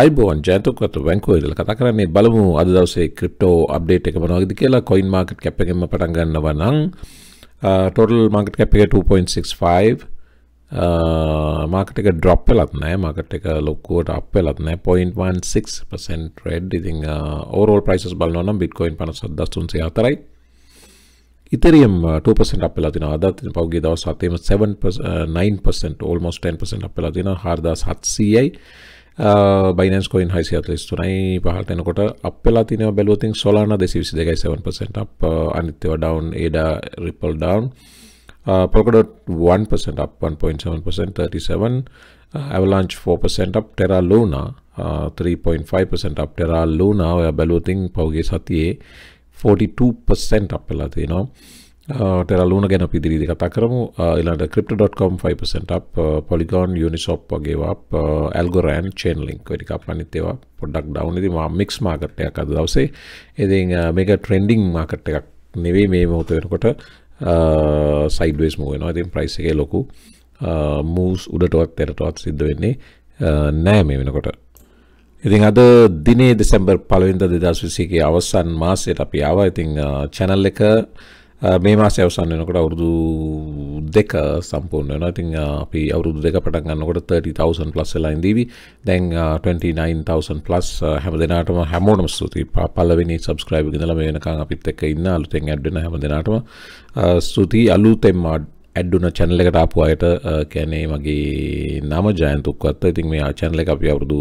අයිබෝන් ජයතකතු වැංකුව ඉදල කතා කරන්නේ බලමු අද දවසේ ක්‍රිප්ටෝ අප්ඩේට් එක මොනවද කියලා coin market cap එකෙන්ම පටන් ගන්නවා නම් total market cap එක 2.65 මාකට එක ඩ්‍රොප් වෙලත් නෑ මාකට එක ලොක්කුවට අප් වෙලත් නෑ 0.16% රෙඩ් ඉතින් ඕවරෝල් ප්‍රයිසස් බලනවා නම් බිට්කොයින් 57304යි ඉතරියම් 2% අප් වෙලා තිනවා අදත් පහුගිය දවස් හතේම 7% 9% almost 10% අප් වෙලා තිනවා 4700යි බයිනස් කොයින් හයිසිහතලිස් තුනයි පහට එනකොට අපලා තින බැලුවතින් සොලාන දෙසි විසි දෙකයි 7% අප uh, අනිත්‍යව ඩවන් ඒඩ Ripple down Polkadot 1% up 1.7% 37 uh, avalanche 4% up terra luna uh, 3.5% up terra luna ඔය බැලුවතින් පෞගේ සතියේ 42% අප වෙලා තියෙනවා ටෙරලුන uh, ගැන පිදිරිදි කතා කරමු ඉලාට crypto.com 5% අප පොලිගොන් යුනිසොප් වගේ අප ඇල්ගොරෑන් චේන් ලින්ක් වැඩික අපනිත්තේවා පොඩ්ඩක් ඩවුන් ඉති මා මික්ස් මාකට්ටයක් අද දවසේ ඉති මේක ට්‍රෙන්ඩිං මාකට් එකක් නෙවේ මේ මොහොත වෙනකොට සයිඩ්වේස් uh, මූවෙනවා ඉතින් ප්‍රයිස් එකේ ලොකු මූස් uh, උඩටවත් තෙරටවත් සිද්ධ වෙන්නේ නෑ මේ වෙනකොට ඉතින් අද දිනේ දෙසැම්බර් පළවෙනිද 2020 ගේ අවසන් මාසයට අපි ආවා ඉතින් channel එක Uh, මේ මාස අවසන් වෙනකොට අවුරුදු දෙක සම්පූර්ණ වෙනවා. ඉතින් uh, අපි අවුරුදු දෙක පටන් ගන්නකොට 30000 ප්ලස් වෙලා ඉඳීවි. දැන් 29000 ප්ලස් හැම දිනාටම හැමෝටම ස්තුතියි. පළවෙනි subscribe ඉඳලා මේ වෙනකන් අපිත් එක්ක ඉන්න අලුතෙන් ඇඩ් වෙන හැම දිනාටම uh, ස්තුතියි. අලුතෙන් ඇඩ්ඩුන චැනල එකට ආපු අයට කැනේ මගේ නම ජයන්තුක්වත් ඉතින් මේ චැනල එක අපි අවුරුදු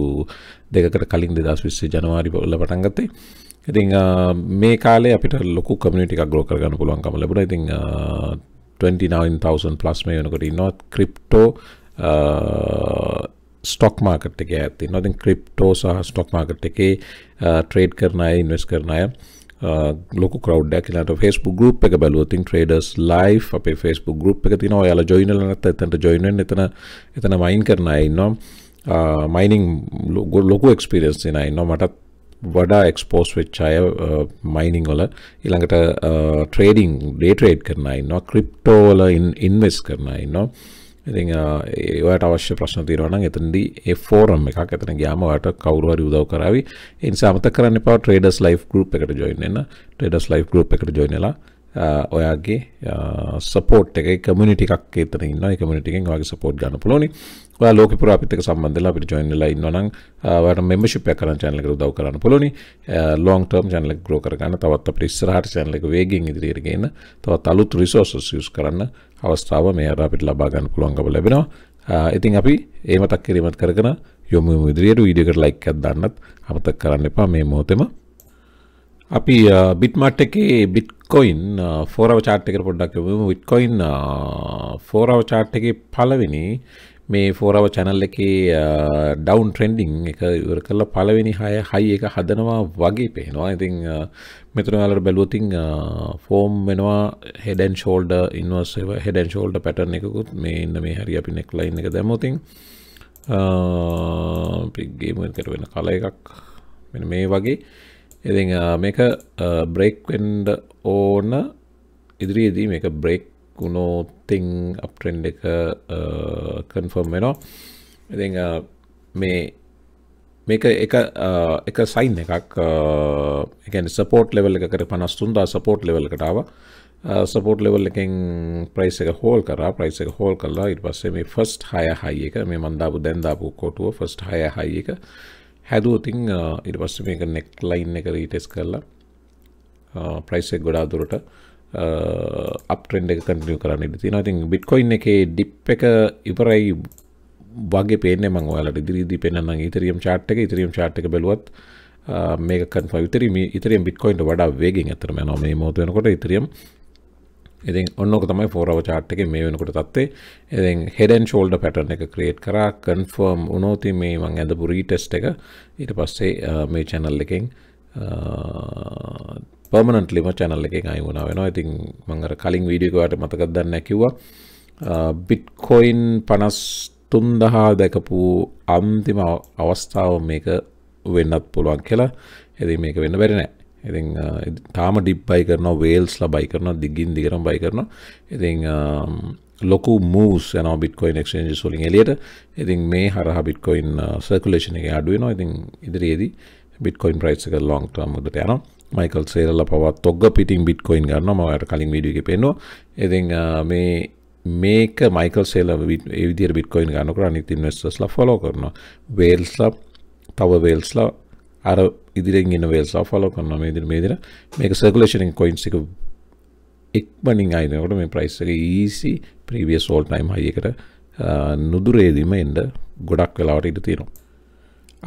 දෙකට කලින් දෙදස් විස්සේ ජනවාරි පොල්ල පටන්ගත්තේ ඉතිං මේ කාලේ අපිට ලොකු කමිටික් ග්‍රෝ කරගන්න පුළුවන්කම ලබන ඉතිං 29,000 ප්ලස් මේ වෙනකොට ඉන්නවා ක්‍රිප්ටෝ ස්ටොක් මාකට් එක ඇති නොති ක්‍රිප්ටෝ සහ ස්ටොක් මාකට් එකේ ට්‍රේඩ් කරනය ඉන්වස් කරනය ලොක කරව් කියලට ෆෙස්බු ගුප් එක බැලුවතින් ට්‍රේඩස් ලයි අපේ ෆෙස්බු ගුප් එක තින යාල ජොයිනල නැත එතට ජොයින එතන එතන මයින් කරනය ඉන්නවා මයිනිං ගොල් ලොකු එක්ස්පිරස් නයි නො මටත් වඩා එක්ස්පෝස් වෙච්ච අය මයිනිං වල ඊළඟට ට්‍රේඩිං ඩේට්‍රේඩ් කරන ඉන්නවා ක්‍රිප්ටෝවල ඉන්වෙස් කරන ඉන්නවා ඉතින් ඒවට අවශ්‍ය ප්‍රශ්න තියෙනවා නම් එතනදී ඒ ෆෝරම් එකක් එතන ගියාම ඔයාලට කවුරු හරි උදව් කරાવી ඒ නිසා අමතක කරන්න එපා ට්‍රේඩර්ස් ලයිෆ් ගෲප් එකට ජොයින් වෙන්න ට්‍රේඩර්ස් ලයිෆ් ගෲප් එකට ජොයින් වෙලා ඔයාගේ සපෝට් එක කමිනිටිකක් එතන ඉන්න කමිටිකෙන් වගේ සපෝට් ගන්න පුලොනි ලෝක පුරාපිතක සම්බන්ධලා අපිට ජොයින්ලා ඉන්නවනම් ඔයාට මෙම්බර්ෂිප් එකක් කරන් channel එකට උදව් කරන්න පුලොනි long term channel එක grow කරගන්න තවත් අපිට ඉස්සරහට channel එක වේගෙන් ඉදිරියට ගේන්න තවත් අලුත් resources use කරන්න අවස්ථාව මේ අර අපිට ලබා ගන්න පුළුවන්කම ලැබෙනවා ඉතින් අපි ඒ මතක් කිරීමත් කරගෙන යොමු ඉදිරියට වීඩියෝ එකට ලයික් එකක් දාන්නත් අමතක කරන්න එපා මේ මොහොතේම අපි බිට්මට් uh, එකේ බිට්කොයින් ෆෝරව චාට් එකට පොඩ්ඩක් යමු විට්කොයින් ෆෝරව චාට් එකේ පළවෙනි මේ ෆෝරව channel එකේ uh, down trending එක ඉවර කරලා පළවෙනි 6 high එක හදනවා වගේ පේනවා. ඉතින් uh, මෙතන ඔයාලට බැලුවොත් form වෙනවා head and shoulder inverse head and shoulder pattern එකකුත් මේ ඉන්න මේ හරි අපි neckline එක දැම්මොත් අපි game එකට වෙන කල එකක් මෙන්න මේ වගේ ඉති මේක බ්‍රේක්වෙන්ඩ ඕන ඉදිරියේදී මේක බ්‍රේක් ගුණෝතිං අප්ටෙන්ඩ එක කන්ෆර්ම් වෙනවා ඉති මේ මේක එක එක සයින් එකක් එකන සපෝට් ලෙවල් එක කර පනස්තුන්දා සපෝට් ලෙවල් කටාව සපෝට් ලෙවල් එකෙන් ප්‍රයිස් එක හෝල් කරා ප්‍රයිස් එක හෝල් කරලා ඉට පස්සේ මේ ෆස්ට් හය හයි එක මේ මන්දාපු දැන්දාපු කොටුව ෆස්ට් හය හයි එක හැදුවතින් ඉට පස්ස මේක නෙක් ලයින් එක රීටෙස් කරලා ප්‍රයිසෙක් ගොඩා දුරට අපටෙන්ඩ එක කටිය කරන්න ඉට තින ඉතින් බිට්කොයින් එක ඩිප් එක ඉපරයි වගේ පේන මං ඔයාලට ඉදිරිදි පෙන්න්න ඉතරියම් චාට් එක ඉතරියම් චාට් එක බැලුවත් මේක කන් පවිතරම ඉතරියම් බිට්කොයින්ට වඩා වේගෙන් ඇතරම නොම මෝතයනකොට ඉතරියම් ඉතින් ඔන්නක තමයි ෆෝරව චාට් එක මේ වෙනකොට තත්වේ එතින් හෙඩන් ෂෝල්ඩ පැටර්න එක ක්‍රේට් කරා කන්ෆර්ම් උනෝති මේ මං ඇඳ පුරීටෙස්ට එක ඊට පස්සේ මේ චැනල් එකෙන් පර්මනටලිම චැනල් එක අයි වුණ වෙනවා ඉතින් මංගර කලින් වීඩියකවට මතකදන්න ැකිව්වා බිට්කොයින් පනස් තුන්දහා දැකපු අන්තිම අවස්ථාව මේක වෙන්නත් පුළුවන් කියලා ඇති මේක වෙන්න බැරිනෑ ඉති තාම ඩිප්පයි කරන වේල්ස්ල බයි කරන දිගින් දිගරම් බයි කරන ඉති ලොකු මූස් යන බිට්කොයින් ක්ෂේජ සොලින් එලියට ඉතින් මේ හරහ බිට්කොයින් සර්කලේෂණ එක අඩුවනවා ඉතින් ඉදිරියේදී බිට්කොයින් ප්‍රයිස් එක ලොං ටර්මකට යනවා මයිකල් සේරල්ල පවා තොග්ග පිටින් බිට්කොයින් ගන්න මට කලින් විඩිය පෙන්නවා ඉතින් මේ මේක මයිකල් සේල විදිර බිට්කොයින් ගන්නකර නිති ඉන්වස්ටස්ල ෆොලෝ කරන වේල්ස්ල තව වේල්ස්ල අර ඉදිරෙන් ඉන්න වේල් සාෆලෝ කරනවා මේ විදිහට මේ විදිහට මේක සර්කියුලේෂන් එක කොයින්ස් එක එක්මනින් ආයෙනකොට මේ ප්‍රයිස් එක easy previous all time high එකට නුදුරේදීම එන්න ගොඩක් වෙලාවට ඉඩ තියෙනවා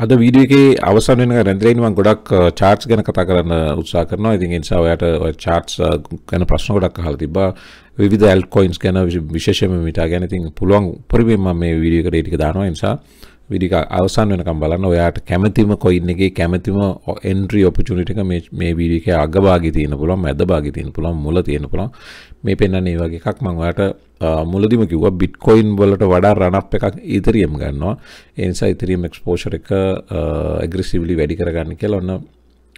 අද වීඩියෝ එකේ අවසන් වෙනකන් රැඳිලා මම ගොඩක් charts ගැන කතා කරන්න උත්සාහ කරනවා. ඉතින් ඒ නිසා ඔයාලට ඔය charts ගැන ප්‍රශ්න ගොඩක් අහලා තිබ්බා. විවිධ altcoins ගැන විශේෂයෙන්ම මිටා ගැන ඉතින් පුළුවන් පරිදි මම මේ වීඩියෝ එකේ ටික දානවා. ඒ නිසා විඩික අවසන් වෙනකම් බලන්න ඔයාට කැමැතිම කොයින් එකේ කැමැතිම එන්ට්‍රී ඔපචුනිටි එක මේ මේ වීඩියෝ එකේ අග භාගයේ තියෙන පුළුවන් මැද භාගයේ තියෙන පුළුවන් මුල තියෙන පුළුවන් මේ පෙන්වන්නේ මේ වගේ එකක් මම ඔයාට මුලදිම කිව්වා බිට්කොයින් වලට වඩා රන් අප් එකක් ඉතරියම් ගන්නවා ඒ නිසා ඉතරියම් එක්ස්පෝෂර් එක ඇග්‍රෙසිව්ලි වැඩි කරගන්න කියලා ඔන්න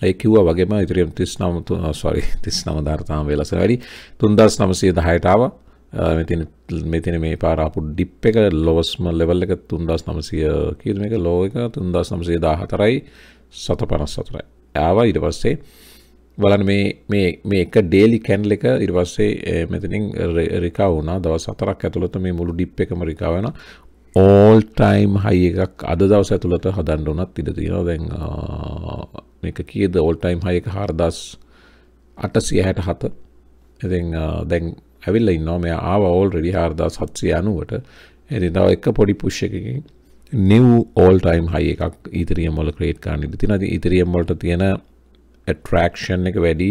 ඒ කිව්වා වගේම ඉතරියම් 39 sorry 39000 තාම වෙලස වැඩි 3910ට ආවා මෙතින මෙතින මේ පාරාපු ඩිප් එක ලොවස්ම ලෙවල් එක තුන්දස් නමසය කිරම එක ලෝ එක තුන්දස් නමසේ දාහතරයි සත පනස් සතුරයි ආවා ඉට පස්සේ බලන මේ එක ඩේලි කැන්ල් එක ඉරිවස්සේ මෙතනින් රිකා වුණා දවස් අතරක් ඇතුළත මේ මුළු ඩිප් එකම රිකාවෙන ඕල් ටයිම් හයි එකක් අද දවස ඇතුළත හදන්න ඕනත් ඉඩ තියෙනවා දැන් එක කියද ඕල් ටයිම් හයක හාරදස් අටසිය හැට හත එති දැන් ඇවිල්ල ඉන්නවා මෙ ආව ඕල් රෙඩි හාරදා සත්සය අනුවට ඇති තව එක පොඩි පුෂ්‍යකින් නිව් ඕල් ටයිම් හයි එකක් ඉතරියම්මොල ක්‍රේට් කාන්න ඉති නද ඉතරියම්මොලට තියෙන ඇට්‍රක්ෂන් එක වැඩි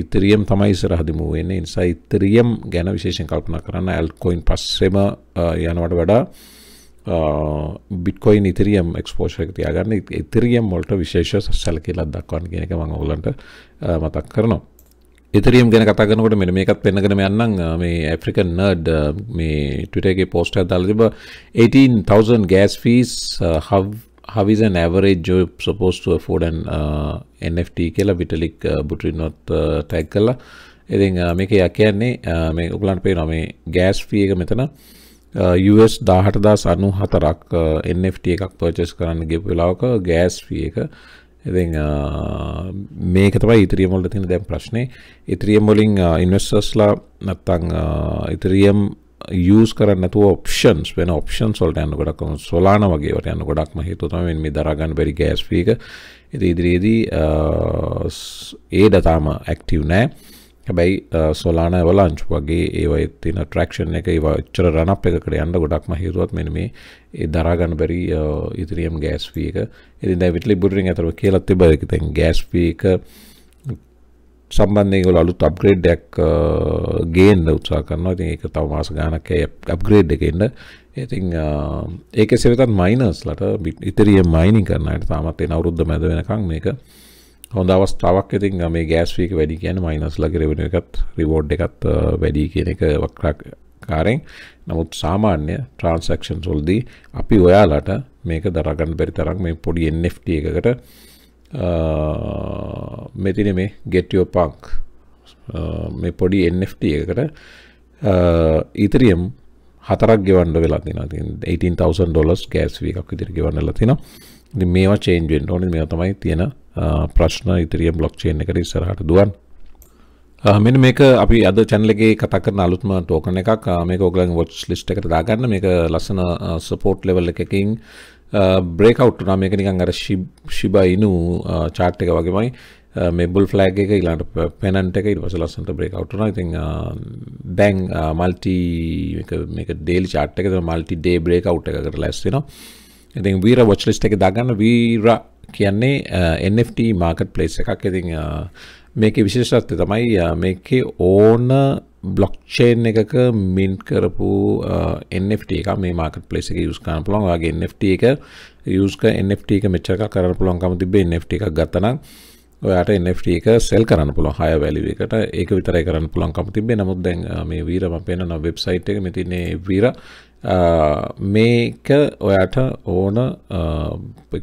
ඉතරියම් e තමයි ඉස්සරහදිමු වෙන්නේ නිසා ඉතරියම් e ගැන විශේෂෙන් කල්පනා කරන්න ඇල්කොයින් පස්සෙම යනවට වඩා බිට්කොයි ඉතිරියම් එක්ස්පෝෂක තියාගන්න ඉතිරියම් e මොල්ට විශේෂ සැල කියලත් දක්වන්න කියෙනක මඟ ඔලන්ට මතක් කරනවා ඉතරීම් ගැන කතාගනකට මෙ මේකත් පෙන්න්නගෙන යන්නම් මේ ඇෆ්‍රිකන් නඩ් මේ ටටගේ පෝස්ට දාලතිබ 18,000 gas fees uh, how, how is an average job supposed to afford an uh, NFT කියලා බිටලික් බුටරිනොත් ටැක් කල්ලා ඉතින් මේක යක් කියන්නේ මේ උගලන්ට පේ නොමේ ගෑස් ෆී එක මෙතන US දාහටදා සනු හතරක් NFT එකක් පර්චස් කරන්න ගෙප වෙලාවක ගෑස් ෆී එක එ මේක තමයි ඉතිරියමොල්ට තින දැම් ප්‍රශ්නය ඉතිරියමොලින් ඉන්වස්ටස්ලා නැත්තං ඉතිරියම් යස් කරන්නතු ඔප්ෂන්ස් වෙන ඔප්ෂන් සොල්ට යන්න ගොඩක් සොලාන වගේට යන්න ගොඩක්ම හේතුතමෙන් මේ දරගන්න බැරි ගෑස්පීක ඉති ඉදිරියේදී ඒ දතාම ඇක්ටව් නෑ හැබැයි සොලාන වලංච් වගේ ඒවයි තින ට්‍රක්ෂන් එක ඒවා චර රණප් එකකට යන්න ගොඩක්ම හේතුවත් මෙන මේ ඒ දරාගන්න බැරි ඉතිරියම් ගෑස්වී එක ඉතින් දැන් විටලි බුඩරින් අතරව කියලා තිබ්බා ඒක දැන් ගෑස්වී එක සම්බන්ධයෙන් ඒගොල්ලෝ අලුත් අප්ග්‍රේඩ් එකක් ගේන්න උත්සාහ කරනවා ඉතින් ඒක තව මාස ගාණක් අප්ග්‍රේඩ් එක එන්න ඉතින් ඒක සෙවිතත් මයිනස්ලට ඉතිරිය මයිනින් කරන්නට තාමත් එන අවුරුද්ද මැද වෙනකන් මේක හොඳ අවස්ථාවක් ඉතින් මේ ගෑස්වීක වැඩි කියන මයිනස් ලගරවෙන එකත් රිවෝඩ් එකත් වැඩි කියන එක වක්රක් කාරෙන් නමුත් සාමාන්‍ය ට්‍රන්සක්ෂන් සොල්දී අපි ඔයාලට මේක දරගන්න බැරි තරක් මේ පොඩි එFT එකකට මෙතින මේ ගෙටියෝ පංක් මේ පොඩි එFT එකකට ඉතිරියම් හතරක් ගෙවන්ඩ වෙලා තින 18,000 ඩොලස් ගෑස්වී එකක් ඉදිරි ගෙවන්නල තින මේ චේන්ජෙන්ට ඕන මේ තමයි තියෙන ප්‍රශ්න ඉතිරිය බ්ලොක්්චේන් එකට ඉස්සරහට දුවන් මෙන මේක අපි අද චැනලගේ කතා කරන අලුත්ම ටෝකන එකක් මේක ඔගලන් වොච් ලිස්ට එකට දාගන්න මේක ලස්සන සපෝට් ලෙවල් එකකින් බ්‍රේකවට් නම් මේක නිකන් අර ශිබා ඉනු චාට් එක වගේමයි මෙබල් ෆලෑග් එක ඉලාට පැනන්ට එක ඉවස ලස්සට බ්‍රේකවට්න ඉතින් දැන් මල්ටි ඩේල් චාට් එක මල්ටි ඩේ බ්‍රේකව් එක කර ලැස්සෙනවා ඉතින් වීර වොච් ලිස්ට එක දාගන්න වීර කියන්නේ NFT මාකට් පලේස් එකක් ඉතිං මේක විශේෂත්ය තමයි මේකේ ඕන බ්ලොක්්චේන් එකක මින් කරපු NFT එක මේ මාකට පලේස එක යුස්කාන පුළොන් වගේ NFT එක යුස්ක NFT එක මෙච්චක කරන පුළොන්කම තිබේ NFT එකක් ගත්තනම් ඔයාට NFT එක සෙල් කරන්න පුළුවන් හය වැලිුව එකට ඒක විතරයි කරන්න පුළන්කම තිබේ නමුත් දැන් මේ වීරම පෙන්න්න වෙබ්සයිට් එක මෙතින්නේ වීර මේක ඔයාට ඕන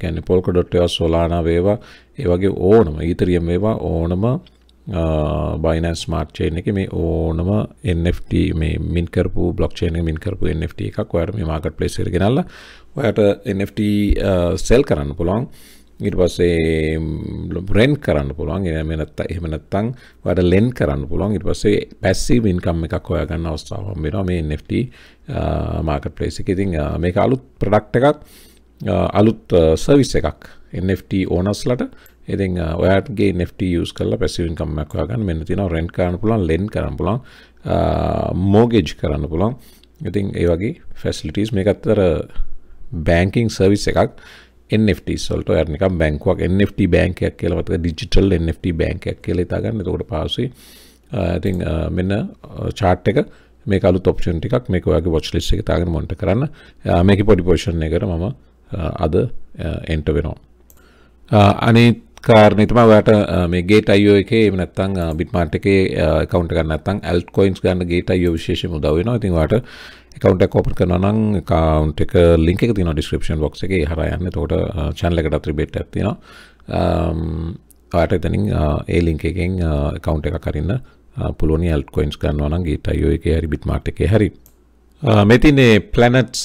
ගැන පොල්ක ඩොට්ටවා සොලානා වේවා ඒවගේ ඕනම ඊතරියම් වේවා ඕනම බයිනස් මාර්්චයෙන් එක මේ ඕනම NFT මේ මින්කරපු බ්ලොක්්චේන මින්කරපු NFT එකක් ඔයට මේ මාගට පලේසිරගෙනල්ල ඔයට NFT සෙල් කරන්න පුළොන් ඉට පස්සේ රෙන් කරන්න පුළුවන් එමනත් එහම නැත්තං වැඩ ලෙන් කරන්න පුළුවන් ඉට පස්සේ පැස්සී ඉන්කම් එකක් හොයගන්න අවස්ථාව වෙන මේ නෙට මාකට පලේස එක ඉතින් මේක අලුත් ප්‍රඩක්ට එකක් අලුත් සර්විස් එකක් එFT ඕනස්ලට එති ඔයාගේ නෙට ස් කල පැසිවින් කම්මක්වාගන්න මෙන්න තින රෙන් කරන්න පුළන් ලෙන් කරන්න පුළන් මෝගෙජ් කරන්න පුළන් ඉතින් ඒ වගේ ෆැස්ලිටස් මේ එකත්තර බෑංකින් සර්විස් එකක් එFTස් වලට ඔයාලා නිකන් බැංකුවක් NFT බැංකයක් කියලා වතක ඩිජිටල් NFT බැංකයක් කියලා හිතාගන්න. එතකොට පාසුයි. ඉතින් මෙන්න chart එක මේ අලුත් ඔප්ෂන් ටිකක් මේක ඔයාගේ watch list එකේ තාගෙන monitor කරන්න. මේක පොඩි position එකකට මම අද enter වෙනවා. අනිත් කාරණේ තමයි ඔයාට මේ gate IO එකේ එහෙම නැත්නම් bitmart එකේ account ගන්න නැත්නම් altcoins ගන්න gate IO විශේෂයෙන්ම උදව් වෙනවා. ඉතින් ඔයාට එකකවන්ට කෝපට කරන නම් කවන්් එක ලින්ක එක තින ඩිස්ක්‍රපෂන් බොක්ස එක හරයන්න තෝට චැන්ලකට අත්‍රිබෙට් ඇතින ඔයට එතනින් ඒ ලිංක එකෙන් කවන්් එක කරන්න පුළුවනි ඇල්ට කොයින්ස් කරන්නවනන් ගේට අයෝ එක හරි බිත් මාට් එක හැරි මෙතිනේ පලනට්ස්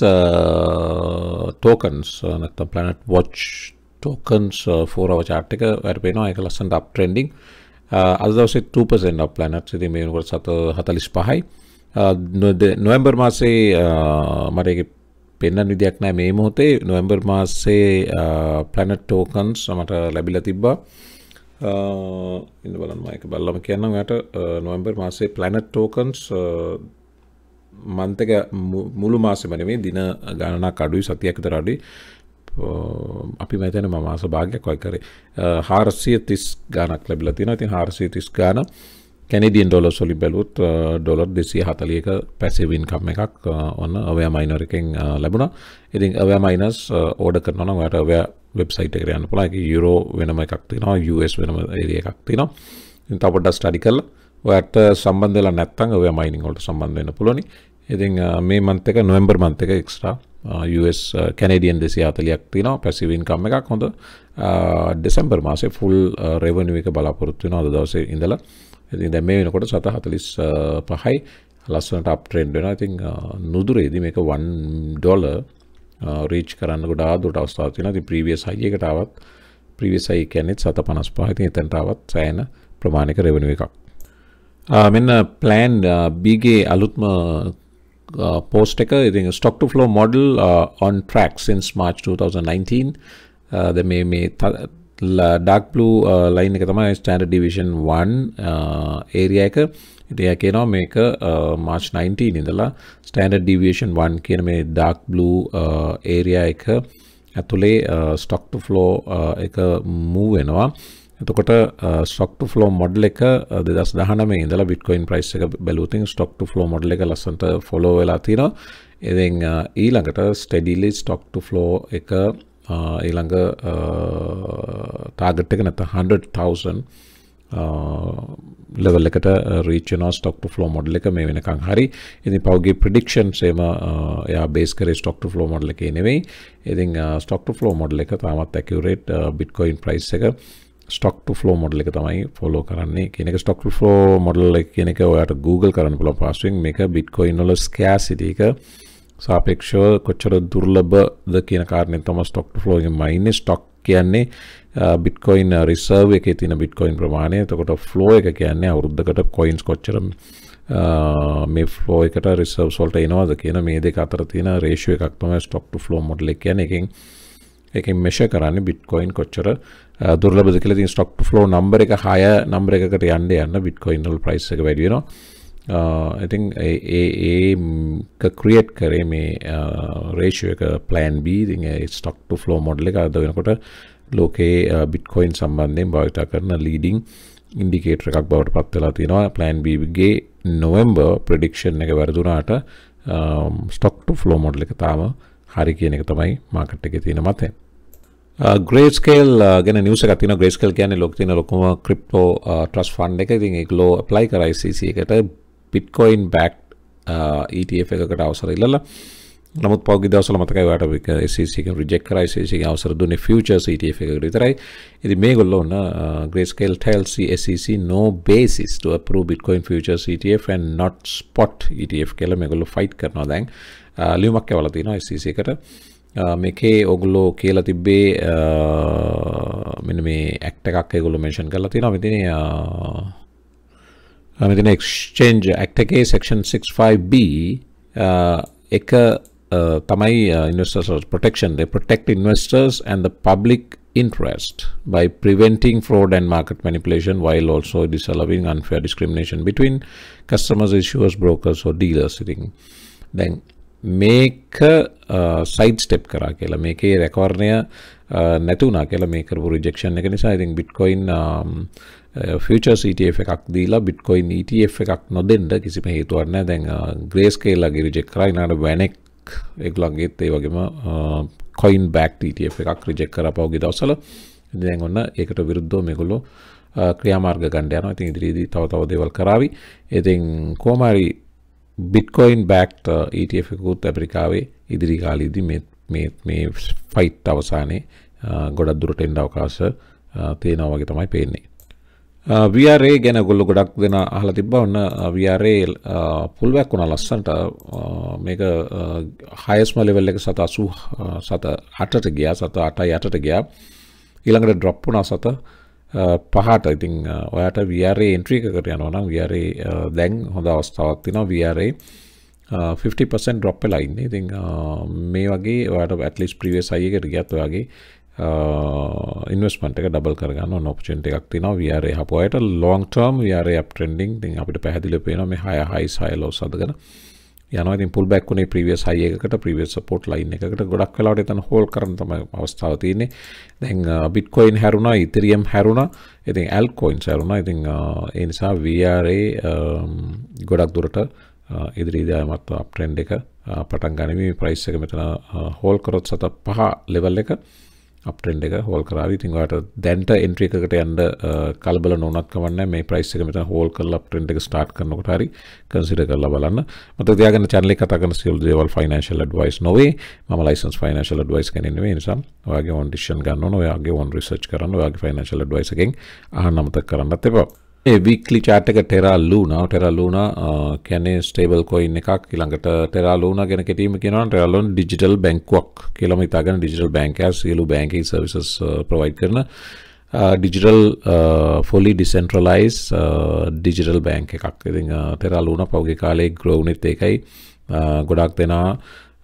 ටෝකන්ස් නැත පලනට් වොච් ටෝකන්ස් ෆෝරව චාට්ක වැරපෙනවා එක ලස්සන්ට අප් ට්‍රෙන්ඩිං අදවසේ 2% අප් ප්ලැනට්ස් ඉතින් මේනකොට සත 45යි නොවැම්බර් මාසේ මරගේ පෙන්න්න විදියක් නෑ මේ මොහොතේ නොවැම්බර් මාසේ පලනට් ටෝකන් සමට ලැබිල තිබ්බා ඉන්න බලන්ම එක බල්ලම කියන්න යට නොවම්බර් මාසේ පලනට් ටෝකන්ස් මන්තක මුළු මාසමනමේ දින ගණනා කඩුයි සතියකට රඩි අපි මැතන මමාස භාගයක් කොයි කරේ හාරසිය තිස් ගානක් ලැබිල තින ති හාරසිය තිස් ගාන කැනෙදියන් ඩොලස් සොලි බැලුත් ඩොලොත් දෙසි හතලියක පැසේවින් කම් එකක් ඔන්න ඔවය මයිනර එකෙන් ලැබුණ ඉතින් ඔවය මයිනස් ඕඩ කරනන ඔයට ඔවය වෙබ්සයිට කරයන්න පුලාක යුරෝ වෙනම එකක් තිනවා ස් වෙනම ඒරිය එකක් තිනවා තපොඩ ස්ටඩි කල්ල ඔයට සම්බන්ධලා නැත්තන් ඔය මයිනිංගොට සම්බන්ධන්න පුලොනි ඉතින් මේ මන්තක නොවම්බර් මන්තක එක්ස්ටා US කැනඩියන් දෙසි අතලයක් තින පැසිවින් කම්ම එකක් හොඳ ඩෙසම්බර් මාසේ ෆුල් රෙවනික බලාපොරත්තුන අද දවසේ ඉඳලා ඉතින් දැන් මේ වෙනකොට 745යි ලස්සනට අප්ට්‍රෙන්ඩ් වෙනවා. ඉතින් නුදුරේදී මේක 1 ඩොලර් රීච් කරන්න ගොඩාක් දුරට අවස්ථාවක් තියෙනවා. ඉතින් ප්‍රීවියස් හයි එකට ආවත් ප්‍රීවියස් හයි කියන්නේ 755. ඉතින් එතනට ආවත් සෑහෙන ප්‍රමාණික රෙවෙනියු එකක්. මෙන්න ප්ලෑන් බිගේ අලුත්ම පෝස්ට එක ඉතින් stock flow model on track since March 2019 ද මේ මේ ඩක්ලු ලයින් එක තමයි ස්ටන්ඩ ඩිවිෂන් වන් ඒරිය එක ඉතිය කියනවා මේක මාර්ච් 19 ඉඳලා ස්ටන්ඩ ඩිවිෂන් වන් කියන මේ ඩක්ලු ඒරිය එක ඇතුළේ ස්ටොක්ට ෆ්ලෝ එක මූ වෙනවා එතකොට ස්ටොක්ට ෆ්ලෝ මොඩල් එක දෙදස් දහනම ඉඳලා බිට්කොයින් ප්‍රයිස් එක බැලූතින් ස්ටොක්ට ෆ්ලෝ මොඩල් එක ලස්සන්ට ෆොලෝ වෙලා තියෙනවා එදෙන් ඊළඟට ස්ටඩිලි ස්ටොක්ට ෆ්ලෝ එක ඊළඟ ටාගට් එක නැත 100,000 ලෙවල් එකට රීචනෝ ස්ටොක්ට ෆ්ලෝ මොඩල් එක මේ වෙනකං හරි ඉති පවගේ ප්‍රඩික්ෂන්සේම යා බේස් කරේ ස්ටොක්ට ෆ්ලෝ මොඩල එක නෙවෙයි ඉතින් ස්ටොක්ට ෆ්ලෝ මොඩල එක තාමත් ඇකරේට් බිට්කොයින් ප්‍රයිස් එක ස්ටොක්ට ෆ්ලෝ මොඩල එක තමයි ෆොලෝ කරන්නේ කෙනෙක ස්ටොක්ට ෆ්ලෝ මොඩල් එක කෙනෙක ඔයාට Google කරන්න පුළ පස්සුවෙන් මේ බිට්කොයින් නොල ස්කෑ සිටික සාපේක්ෂව කොච්චර දුර්ලබද කියන කාරණය තම ස්ටොක් ෆ්ලෝගෙන් මයින්නේ ස්ටොක් කියන්නේ බිට්කොයින් රිසර්ව් එක තින බිට්කොයින් ප්‍රමාණය තකොට ෆ්ලෝ එක කියන්නේ අවුරුද්ධකට කොයින්ස් කොච්චරම් මේ ෆ්ලෝ එකට රිසර්ව් සොල්ට එනවාද කියන මේ දෙක අතර තියෙන රේෂුව එකක් තමයි ස්ටොක් ෆ්ලෝ මොඩල් එක කියන්නේ එකෙන් එකින් මෙෂ කරන්නේ බිට්කොයින් කොච්චර දුර්ලබද කියලා තියෙන ස්ටොක් ෆ්ලෝ නම්බර එක 6 නම්බර එකකට යන්න යන්න බිට්කොයින් වල ප්‍රයිස් එක වැඩි වෙනවා ඉතින් ඒක ක්‍රියට් කරේ මේ රේෂුව uh, එක පලෑන් බීතින් ස්ටොක්ට ෆ්ලෝ මොඩ්ල එක අද වෙනකොට ලෝකයේ බිට්කොයින් uh, සම්බන්ධයෙන් භාවිතා කරන ලීඩිං ඉන්ඩිකේටර එකක් බවට පත්වෙලා තියෙනවා පලෑන් බීගේ නොවම්බ ප්‍රඩික්ෂන් එක වැරදුනාට ස්ටොක්ට ෆ්ලෝ මොඩ්ල එක තාම හරි කියන එක තමයි මාකට් එක තියෙන මතය ග්‍රේස්කේල් uh, ගැන නිවස තින ග්‍රේස්කල් කියන ලොක් තින ලොකම ක්‍රිප්ටෝ ට්‍රස් ෆන්් එක ඉතින් එක් ලෝ ප්ලයි කරයි සිසි එකට පිට්කොයින් බැක්් ETF එකකට අවසර ඉල්ල නමුත් පොග දවසල මතක වැට සික රජෙක් කරයිසිසි අවසර දුන ෆච ETF එක විතරයි ඇති මේ ගොල්ල ඔන්න ග්‍රේස්කල් ටල් SEC නෝ බේසිස් පරු බිටකොයින් ෆච ETF and not spot ETF කෙල මෙගොල්ලු ෆයිට් කරනවා දැන් uh, ලියුමක්ක වලතින SEC එකට uh, මේකේ ඔගුලෝ කියලා තිබ්බේ uh, මෙ මේ ඇක්ට එකක් ගොලු මේෂන් කරලා තින විතින Uh, we're going to exchange ACTA section 65B uh, එක investors protection. They protect investors and the public interest by preventing fraud and market manipulation while also disallowing unfair discrimination between customers, issuers, brokers or dealers ඉතින් දැන් මේක side step කරා කියලා මේකේ රැකවරණය නැති වුණා කියලා මේ කරපු රිජෙක්ෂන් එක නිසා ඉතින් බිට්කොයින් ෆිචර්ස් eh, ETF එකක් දීලා බිට්කොයින් ETF එකක් නොදෙන්ට කිසිම හේතුවන්න දැන් ග්‍රේස් කේල්ලගේ රිජෙක් කරයිනාට වැනෙක් එක්ලන්ගේත් ඒ වගේම කොයින් බැක් ETF එකක් රිජෙක් කර පව්ගේ දවසල දැන් ඔන්න ඒකට විරුද්ධෝ මෙගොල්ලෝ ක්‍රියාමාර්ග ගණ්ඩ යනවා ඉතින් ඉදිරියේදී තව තව දේවල් කරાવી. ඉතින් කොහොමhari Bitcoin backed ETF එකකුත් ඇමරිකාවේ ඉදිරි කාලෙදී මේ මේ මේ ෆයිට් අවසානයේ ගොඩක් දුරට එන්න අවකාශ තියෙනවා වගේ තමයි පේන්නේ. වරේ uh, ගැන ගොල්ල ගොඩක් දෙෙන අහල තිබ්බ ඔන්න වරේ uh, uh, පුල්වැක් වුණ ලස්සන්ට මේක හයස්ම ලෙවල් එක සත අසු සත අටට ගියා සත අටයි අටට ගියා ඉළඟට ඩ්‍රොප්පුනා සත පහට ඉතිං ඔයට වරේ එන්ට්‍රීකට යනවනම් වරේ දැන් හොඳ අවස්ථාවක් තින වරේ 50% ඩොප්ප ලයින්න ඉතිං මේ වගේ ඔට ඇටලිස් ප්‍රිවේ සයකට ගත්තු වගේ ඉන්වස්මට එක ඩබල් කරගන්න නොප්චෙන්ට එකක් තින වරේ හපුයට ලොන් ටර්ම් යාරේ අපටෙන්ඩිං ති අපිට පැහදිල පේන මේ හය හයි සයිලෝ සදගන යනති පුල් බැක්ුණේ ප්‍රවියස් අයකට ප්‍රවියස් පොට් ලයින් එකට ගොඩක් කලාට තන හෝල් කරතම අවස්ථාව තියන්නේ දැන් බිට්කොයින් හැරුණ ඉතිරියම් හැරුණ ඉතින් ඇල්කොයින් සැරුණ ඉතිං එනිසා වරේ ගොඩක් දුරට ඉදිරිදායමත් අපට්‍රෙන්් එක පටන් ගනිම ප්‍රයිස් එක මෙතන හෝල් කරොත් සත පහ ලෙවල් එක අපටෙන්ඩ එක හෝල් කරාව ඉතින්වාට දැන්ට එන්ට්‍රිකට යන්ඩ කල්බල නොනත් කවන්න මේ ප්‍රයිස්සක මෙත හෝල් කල් අපටෙන්ට එක ස්ටාට් කරනකට හරි කන්සිට කරලා බලන්න මත දයාග චනලි කතකන සිල් දේවල් ෆනන්ශල් ඩවයිස් නොවේ ම ලයිසන් ෆනශල් ඩවයිස් කනන්නේ නිසම් වගේ ොන්ටිෂන් ගන්න ඔයාගේ ොන් රිසච් කරන්න වගේ ෆනශල් ඩවයිසකෙන් අහ නමතක් කරන්නත් එපා ඒ වික්ලි චාටක ටෙරල්ලූනා ටෙරල්ලූන කැනේ ස්ටේබල් කොයින් එකක් ළඟට ටෙරල්ලූන ගැන කෙටීම කියෙනවා ටෙරල්ලොන් ඩිජිටල් බැංකුවක් කියලම ඉතාගෙන ඩිජිටල් බැංක සියලු බැංක සවිසස් ප්‍රවයි් කරන ඩිජිටල් ෆොලි ඩිසෙන්ට්‍රලයිස් ඩිජිටල් බැංක එකක් ඉතිං ටෙරල්ලූන පෞගි කාලේ ග්‍රෝව්නෙත් ඒකයි uh, ගොඩක් දෙනා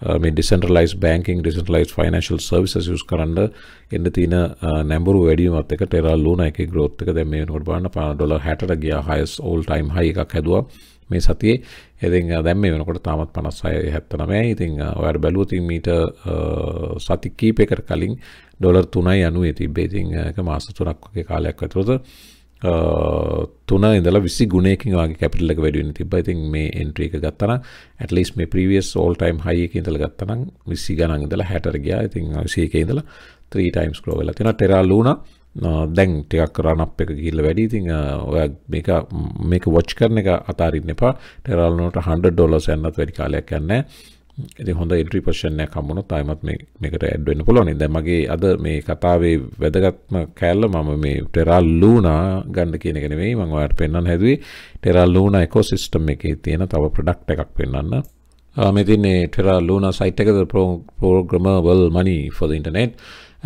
Uh, මේ ඩිසන්ටලයිස් බෑන්කින් ඩිසන්ටලයිස් ෆනශල් සර්විසස් යස් කරන්න එන්න තින uh, නැඹරු වැඩීමත් එක ටෙරල් ලූන එක ග්‍රෝත්තක දැම මේ නොට බන්න පනඩොල හැට ගිය හයස් ඕල් ටයිම් හයි එකක් හැදවා මේ සතියේ එතින් uh, දැම් මේ වෙනකොට තාමත් පනස් අය හැත්තනමෑ ඉතිං ඔයට බැලූති මීට සතිකීපෙකට කලින් ඩොලර් තුනයි අනුව තිබේ ඉතිං එක මාස තුනක් වගේ කාලයක් ඇතුරද තුන ඉඳලා විසි ගුණයකින් වගේ කැපිටල්ලක වැඩුවෙන තිබ ඉතින් මේ එන්ට්‍රීක ගත්තන ඇටලිස් මේ ප්‍රවියස් ෝල් ටයිම් හයක ඉඳල ගත්තනම් විසි ගණන් ඉඳලා හැටරගයා ඉතින් විසේක ඉඳලා ත්‍රී ටයිම්ස් ක්‍රෝ වෙලා තින ටෙරල්ලුණ දැන් ටිකක් රනප් එක ගිල්ල වැඩි ඉතිං මේක මේක වොච් කරන එක අතාරින්න එපා ටෙරල්නට හන්ඩ ඩොලස් යන්නත් වැඩි කාලයක් යන්නෑ එති හොඳ ඉල්ට්‍රි පශෂණය කම්මුණොත් අයමත් මේකට ඇඩ්වෙන්න පුලොනි දැමගේ අද මේ කතාවේ වැදගත්ම කෑල්ල මම මේ ටෙරල් ලූනා ගණඩ කියනගෙනවෙයි මංවාට පෙන්න්න හැදවී ටෙරල් ලූනා එකෝසිිස්ටම් එක තියෙන තව ප්‍රඩක්් එකක් පෙන්න්න මෙතින්නේ ටෙරල් ලූනා සයිට් එකද පෝග්‍රමවල් මනි ෆොද ඉන්ටනෙට්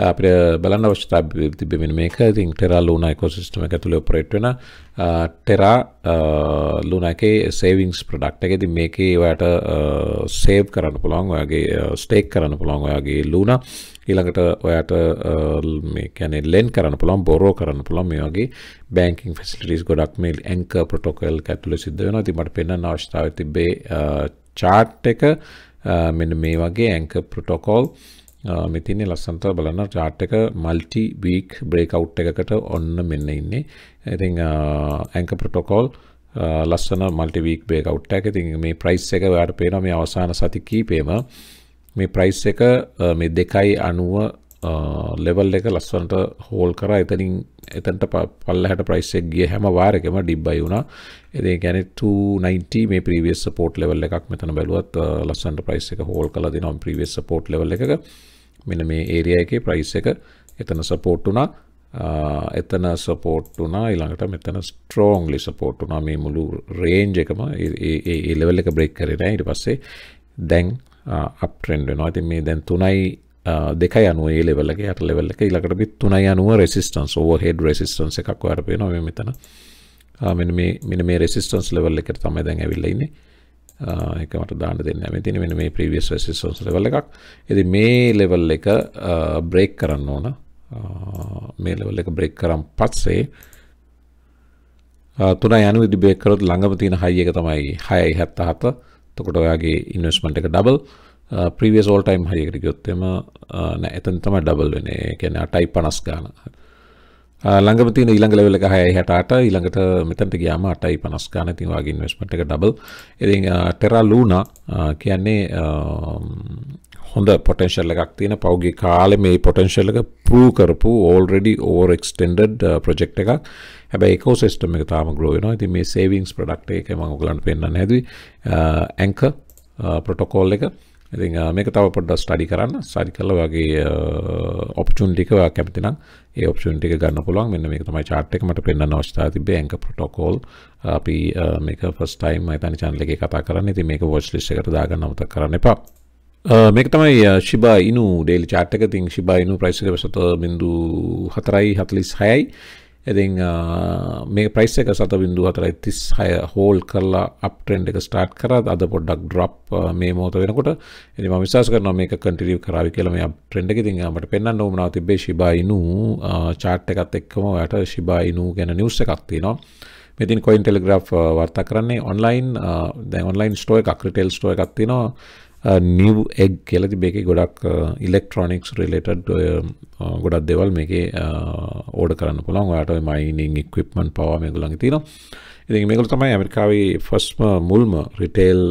අපට බලන්න අවශ්‍යතා තිබෙන මේක ඉතින් ටෙරා ලුනා ඉකෝසිස්ටම් එක ඇතුලේ ඔපරේට් වෙන ටෙරා ලුනා එකේ සේවිංස් ප්‍රොඩක්ට් එක. ඉතින් මේකේ ඔයාට සේව් කරන්න පුළුවන් ඔයාගේ ස්ටේක් කරන්න පුළුවන් ඔයාගේ ලුනා ඊළඟට ඔයාට මේ කියන්නේ ලෙන් කරන්න පුළුවන් බොරෝ කරන්න පුළුවන් මේ වගේ බැංකින් ෆැසිලිටිස් ගොඩක් මේ ඇන්කර් ප්‍රොටෝකෝල් එක ඇතුලේ සිද්ධ වෙනවා. ඉතින් මට පෙන්වන්න අවශ්‍යතාවය තිබ්බේ chart එක මෙන්න මේ වගේ ඇන්කර් ප්‍රොටෝකෝල් මෙතින්නේ ලස්සන්ත බලන්න චාට් එක මල්ටි වීක් බ්‍රේකව් එකකට ඔන්න මෙන්න ඉන්නේ ඉතිං ඇංක ප්‍රටොකෝල් ලස්සන මල්ටිවීක් බේකව් එක ඉතින් මේ ප්‍රයිස් එක ඔයාට පේනවා මේ අවසාන සති කීපේම මේ ප්‍රයිස් එක මේ දෙකයි අනුව ලෙවල් එක ලස්සන්ට හෝල් කර එතනින් එතැන්ට පල්ල හට ප්‍රයිස්සෙක් ගිය හැම වාරකම ඩිබ්බයි වුණා එදේ ගැන 290 මේ ප්‍රීවියස් පෝට් ලෙවල් එකක් මෙතන බැලුවත් ලස්සන්ට ප්‍රයිස් එක හෝල් කල දෙනම් ප්‍රීවියස් පෝට් ලෙවල් එක මෙන මේ ඒරිය එක ප්‍රයිස් එක එතන සපෝට් වුණා එතන සපෝට් වුනා ඉළඟට මෙතන ස්ට්‍රෝංලි සපෝට් වුනා මේ මුළු රේන්ජ් එකම ඒලෙවල් එක බ්‍රෙක් කරෙන ඉට පස්සේ දැන් අප්ට්‍රෙන්ඩ නො ඇති මේ දැන් තුනයි දෙක යනුවේ ලෙවලගේ අට ලෙවල්ල එක ඉලකටබිත් තුනයි අනුව රෙසිස්ටන්ස් ඕ හෙඩ් රෙසිස්ටන්ස එකක් අර පේ නොව මෙතන මෙ මෙ මේ රෙසිස්ටන්ස් ලෙවල් එකට තමයි දැන් ඇවිල්ලඉන්නේ එක මට දාන්න දෙන්න ඇමතින මෙ මේ ප්‍රීවියස් රෙසිස්ටන්ස් ලෙවල් එකක් ඇති මේ ලෙවල් එක බ්‍රේක් කරන්න ඕන මේ ලෙවල් එක බ්‍රේක් කරම් පත්සේ තුන යනු ඉදි බේකරොත් ළඟම තියෙන හයියක තමයි හයයි හැත්ත හත තකොට ඔයාගේ ඉන්වස්මට එක ඩබල් ප්‍රීවිය සෝල්ටයිම් හයකට ගොත්තම නෑ එතන තම ඩබල් වෙන කියන අටයි පනස් ගාන ළඟම තියෙන ඊළඟ ලෙවල් එක 6යි 68 ඊළඟට මෙතනට ගියාම 8යි 50 ගන්න ඉතින් වාගේ ඉන්වෙස්ට්මන්ට් එක ඩබල්. ඉතින් ටෙරා ලූනා කියන්නේ um, හොඳ පොටෙන්ෂල් එකක් තියෙන පෞගේ කාලේ මේ පොටෙන්ෂල් එක ප්‍රූව් කරපු already over extended uh, project එකක්. හැබැයි ecosystem එක තාම grow වෙනවා. ඉතින් මේ savings product එක මම ඔයගලන්ට පෙන්නන්න හැදුවේ uh, anchor uh, protocol එක. Uh, ඉතින් මේක තව පොඩ්ඩක් ස්ටඩි කරන්න ස්ටඩි කරලා ඔයාගේ ඔපචුනිටි එක ඔයා කැමති නම් ඒ ඔපචුනිටි එක ගන්න පුළුවන් මෙන්න මේක තමයි chart එක මට පෙන්වන්න අවස්ථාව තිබ්බේ anchor protocol අපි මේක first time මම හිතන්නේ channel එකේ කතා කරන්නේ ඉතින් මේක watch list එකට දාගන්න අමතක කරන්න එපා මේක තමයි ශිබා ඉනු ඩේලි chart එක ඉතින් ශිබා ඉනු price එක 7.46යි 46යි ඉතින් මේ ප්‍රයිස් එක සත බිඳුව හතරයි තිස් හය හෝල් කරලා අප්ට්‍රෙන්ඩ් එක ස්ටාර්ට් කරා අද පොඩ්ඩක් ඩ්‍රොප් මේ මොහොත වෙනකොට ඉතින් මම විශ්වාස කරනවා මේක කන්ටිනියු කරાવી කියලා මේ අප්ට්‍රෙන්ඩ් එක ඉතින් අපිට පෙන්වන්න ඕමනාව තිබ්බේ Shiba Inu chart එකත් එක්කම ඔයාලට Shiba Inu ගැන නිවුස් එකක් තියෙනවා මෙතින් කොයින් ටෙලිග්‍රාෆ් වර්තා කරන්නේ ඔන්ලයින් දැන් ඔන්ලයින් ස්ටෝ එකක් රිටේල් ස්ටෝ එකක් තියෙනවා නිව් එක් කියලති බේකේ ගොඩක් ඉලෙක්ට්‍රොනික්ස් රිලේටඩ් ඔය ගොඩක් දෙවල් මේකේ ඕඩ කරන්න පුළන් ඔයාට මයිනිං ඉක්විප්මන් පවා මේ ගුලන් තින ඉති මේකල තමයි ඇමරිකාවේ ෆස්ම මුල්ම රිටේල්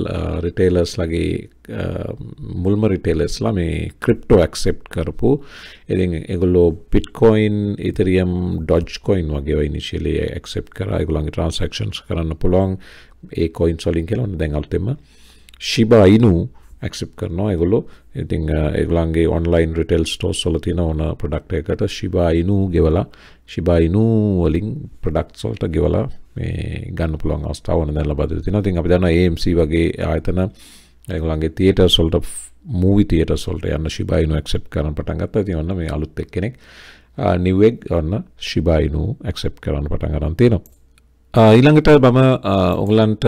රිටේලස් ලගේ මුල්ම රිටේලස්ලා මේ ක්‍රිප්ටෝ ඇක්සෙප් කරපු එති එගොල්ලෝ පිට්කොයින් ඉතරියම් ඩොජ් කොයින් වගේ ඉනිශලේ ඇක්සෙප් කර ගුලන්ගේ ට්‍රන්සක්ෂන්ස් කරන්න පුළොන් ඒ කොයින් සොලින් කෙලොන්න දැන් අල්තෙම ශිබා ඉනු ඇක්සප් කරනවා එගොලො ඉතිං එගලන්ගේ ඔන්ලයින් රිටෙල් ස්ටෝස් සොල තින ඕන ප්‍රඩක්ටයකට ශිබායිනූ ගෙවලා ශිබායිනූවලින් ප්‍රඩක්සොල්ට ගෙවලා මේ ගන්න පුළන් අවස්ථාවන දැල්ල බද තින තින් අපි දන්න ඒMC වගේ ආයතන එගලන්ගේ තියට සොල්ට මූවි තියට සොල්ට යන්න ශිබායිනු ඇක්සප් කරන පටන්ගත්ත ති ඔන්න මේ අලුත් එක් කෙනෙක් නිවෙක් ඔන්න ශිබායිනූ ඇක්සප් කරන්න පටන් කරන්තිනවා ඊළඟට බම ඔගලන්ට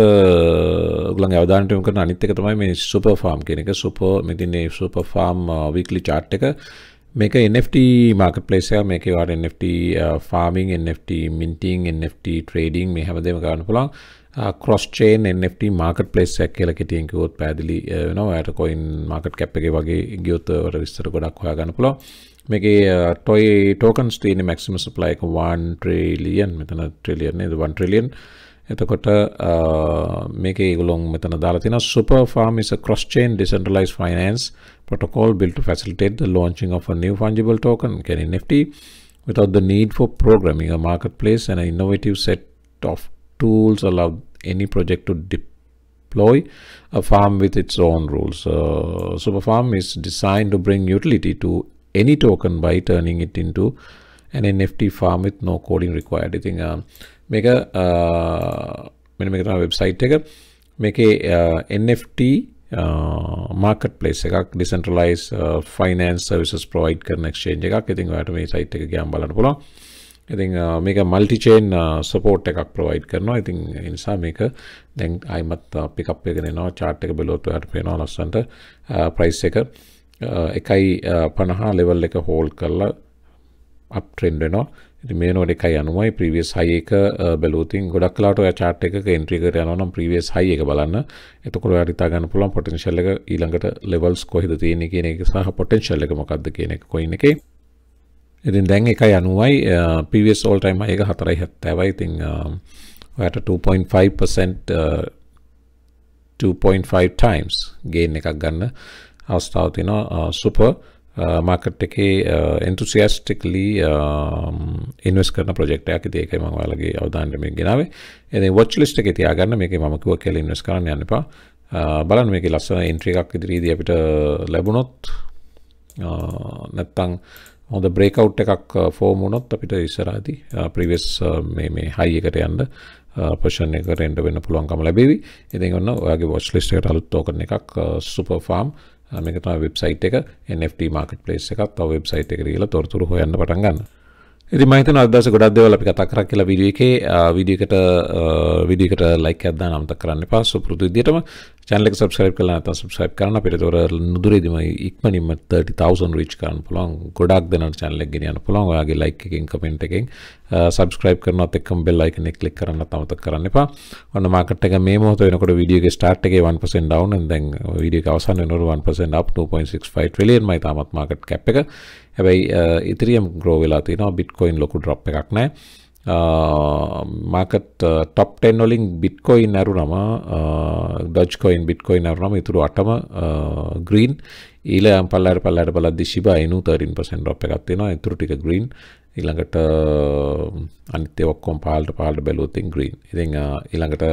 ගලන් අවධානටම කරන අනිත්තක තමයි මේ සුප ෆාම් කෙනෙක සුපෝ මෙතින්නේ සුප ෆාම් විකලි චාට් එක මේක NFT මාර්කට් ප්ලේස් එක මේකේ වාර NFT farming NFT minting NFT trading මේ හැමදේම කරන්න පුළුවන් cross chain NFT market place එකක් කියලා කෙටියෙන් කිව්වොත් පැහැදිලි වෙනවා ඔයාලට coin market cap එකේ වගේ ගියොත් ඔයාලට විස්තර ගොඩක් හොයාගන්න පුළුවන් මේකේ ටොයි ටෝකන්ස් තියෙන මැක්සිම සප්ලයි එක 1 ට්‍රිලියන් මෙතන ට්‍රිලියන් නේද 1 ට්‍රිලියන් එතකොට මේක ඒගොල්ලොන් මෙතන දාලා තියෙනවා super farm is a cross chain decentralized finance protocol built to facilitate the launching of a new fungible token can NFT without the need for programming a marketplace and an innovative set of tools allow any project to deploy a farm with its own rules. Uh, Superfarm is designed to bring utility to any token by turning it into an NFT farm with no coding required. ඉතින් මේක මෙන්න මේක තමයි website එක. මේකේ NFT market place එකක් decentralised finance services provide කරන exchange එකක්. ඉතින් ඔයාලට මේ සයිට් එක ගියාම බලන්න පුළුවන්. ඉතින් මේක මල්ටි චේන් සපෝට් එකක් ප්‍රොවයිඩ් කරනවා. ඉතින් ඒ නිසා මේක දැන් ආයිමත් පිකප් එකගෙන එනවා. chart එක බලුවොත් ඔයාලට පේනවා ලස්සනට price එක. එකයි පණහා ලෙවල් එක හෝල් කරලා අප්ට්‍රෙන්ඩනෝ ඉති මේ නොට එකයි අනුවයි ප්‍රවියස් හයක බැලූතින් ගොඩක් කලාට චාට් එක එන්ට්‍රිකට යනම් ප්‍රවියස් හය එක බලන්න එතකොට අරිතාගන්න පුළන් පොටෙන්ශල්ල එක ඊළඟට ලෙවල්ස් කොහෙද තියෙන කියන එක සහ පොටෙන්ශල්ල එක මොකක්ද කියන එක කොයින එක ඉතින් දැන් එකයි අනුවයි පිවස් ෝල්ටයිම එක හතරයි හැත්තැවයි ඉතිං ඔයට 2.5% 2.5 times ගේන් එකක් ගන්න අවස්ථාව තියෙනවා සුපර් මාකට් එකේ එන්තුසියස්ටිකලි ඉන්වස් කරන ප්‍රජෙක්ටයක් ඉතින් ඒකයි මම ඔයාලගේ අවධානයට මේ ගෙනාවේ. ඉතින් වොච් ලිස්ට් එකේ තියාගන්න මේකේ මම කිව්වා කියලා ඉන්වස් කරන්න යන්න එපා. බලන්න මේකේ ලස්සන එන්ට්‍රි එකක් ඉදිරියේදී අපිට ලැබුණොත් නැත්තම් හොඳ බ්‍රේකවුට් එකක් ෆෝම් වුණොත් අපිට ඉස්සරහදී ප්‍රීවියස් මේ මේ හයි එකට යන්න පොෂන් එකට එන්න වෙන්න පුළුවන්කම ලැබෙවි. ඉතින් ඔන්න ඔයාගේ වොච් ලිස්ට් එකට අලුත් ටෝකන් එකක් සුපර් ෆාම් 0.5 මේකට වෙබ්සයිට් එක NFT මාකට් ප්ලේස් එකක් තව වෙබ්සයිට් එකට ගිහලා තොරතුරු හොයන්න පටන් ගන්න. ඉතින් මම හිතනවා අද දවසේ ගොඩක් දේවල් අපි කතා කරා කියලා වීඩියෝ එකේ වීඩියෝ එකට වීඩියෝ එකට ලයික් එකක් දාන්න අමතක කරන්න එපා. සුපුරුදු විදියටම ಚಾನಲ್ಗೆ ಸಬ್ಸ್ಕ್ರೈಬ್ ಕಲ್ಲ ಅಂತ ಸಬ್ಸ್ಕ್ರೈಬ್ ಕಾರಣ ಪಿರಿದವರ ನುದುರಿದಿಮ ಇಕ್ಮ ನಿಮ್ಮ ತರ್ಟಿ ತೌಸಂಡ್ ರೀಚ್ ಕಾರಣ ಪುಲಾಂಗ್ ಗೊಡಾಗ್ದೆ ನಾನು ಚಾನಲ್ಗೆ ಗಿನಿ ಅನ್ನು ಪುಲಾಂಗ್ ಹಾಗೆ ಲೈಕ್ ಕಿಂಗ್ ಕಮೆಂಟ್ ಕಿಂಗ್ ಸಬ್ಸ್ಕ್ರೈಬ್ ಕರ್ನ ತೆಕ್ಕಂ ಬೆಲ್ ಐಕನ್ಗೆ ಕ್ಲಿಕ್ ಕರನ್ನ ತಾವು ತಕ್ಕರನ್ನಪ್ಪ ಒಂದು ಮಾರ್ಕೆಟ್ಗೆ ಮೇಮ್ ಹೋತೋ ಏನೋ ಕೂಡ ವೀಡಿಯೋಗೆ ಸ್ಟಾರ್ಟ್ಗೆ one percent down and then ವೀಡಿಯೋಗೆ ಅವಸಾನ ಏನೋ one percent up two point six five trillion ಮೈ ತಾಮತ್ ಮಾರ್ಕೆಟ್ ಕ್ಯಾಪಿಗೆ හැබැයි ඉතිරියම් ග්‍රෝවෙලා තියෙනවා බිට්කොයින් ලොකු ඩ්‍රප් එකක් නෑ මාකත් ටොප්ටෙන් ොලින් බිට්කොයින් ඇරුනම ඩොජ්කොයින් බිට්කොයින් ඇරුනම ඉතුරු අටම ග්‍රීන් ඊල පල්ලර පල්ලට පලද ශිබ අයිනු තරින් පසන් ොප් එකක්ත්තිෙනවා ඉතුරටික ග්‍රීන් ඉළඟට අනිතේ ඔක්කොම් පාල්ට පාල්ට බැලෝතින් ග්‍රීන් ඉති ඉළඟට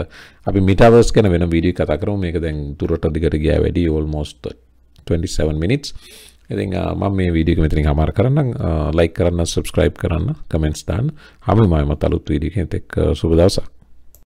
අපි මිටවස් කෙන වෙන විඩී කතකරම මේක දැන් තුරට දිගට ගෑ වැඩි ඔල්මෝස්ට 27 මිනිස් ඉතින් මම මේ වීඩියෝ එක මෙතනින් හමාර කරන්නම් ලයික් කරන්න සබ්ස්ක්‍රයිබ් කරන්න කමෙන්ට්ස් දාන්න හැමෝම අලුත් වීඩියෝ එකකින් එක්ක සුබ දවසක්